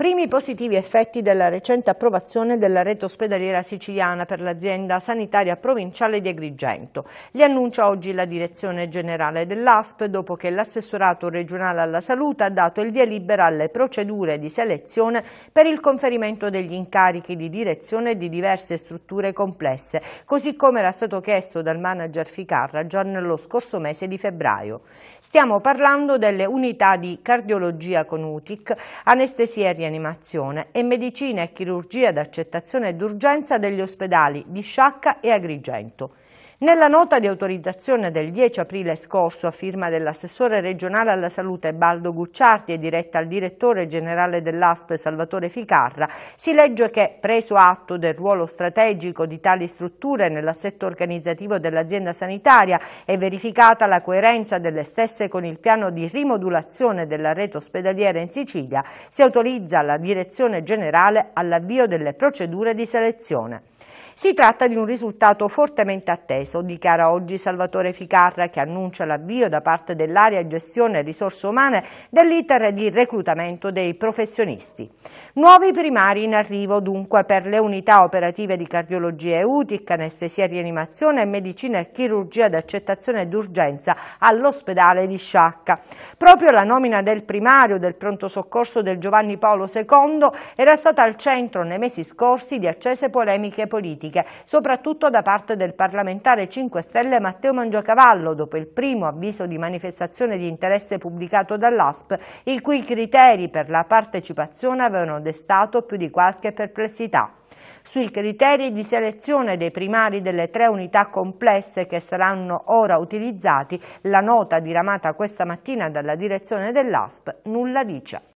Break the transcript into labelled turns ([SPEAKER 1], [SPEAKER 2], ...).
[SPEAKER 1] Primi positivi effetti della recente approvazione della rete ospedaliera siciliana per l'azienda sanitaria provinciale di Agrigento. Li annuncia oggi la direzione generale dell'ASP dopo che l'assessorato regionale alla salute ha dato il via libera alle procedure di selezione per il conferimento degli incarichi di direzione di diverse strutture complesse, così come era stato chiesto dal manager Ficarra già nello scorso mese di febbraio. Stiamo parlando delle unità di cardiologia con UTIC, anestesia rianimazione, rianimazione e medicina e chirurgia d'accettazione d'urgenza degli ospedali di Sciacca e Agrigento. Nella nota di autorizzazione del 10 aprile scorso, a firma dell'assessore regionale alla salute Baldo Gucciardi e diretta al direttore generale dell'ASP Salvatore Ficarra, si legge che, preso atto del ruolo strategico di tali strutture nell'assetto organizzativo dell'azienda sanitaria e verificata la coerenza delle stesse con il piano di rimodulazione della rete ospedaliera in Sicilia, si autorizza la direzione generale all'avvio delle procedure di selezione. Si tratta di un risultato fortemente atteso, dichiara oggi Salvatore Ficarra che annuncia l'avvio da parte dell'area gestione risorse umane dell'iter di reclutamento dei professionisti. Nuovi primari in arrivo dunque per le unità operative di cardiologia e UTIC, anestesia e rianimazione e medicina e chirurgia d'accettazione d'urgenza all'ospedale di Sciacca. Proprio la nomina del primario del pronto soccorso del Giovanni Paolo II era stata al centro nei mesi scorsi di accese polemiche politiche critiche, soprattutto da parte del parlamentare 5 Stelle Matteo Mangiacavallo, dopo il primo avviso di manifestazione di interesse pubblicato dall'ASP, i cui criteri per la partecipazione avevano destato più di qualche perplessità sui criteri di selezione dei primari delle tre unità complesse che saranno ora utilizzati, la nota diramata questa mattina dalla direzione dell'ASP nulla dice.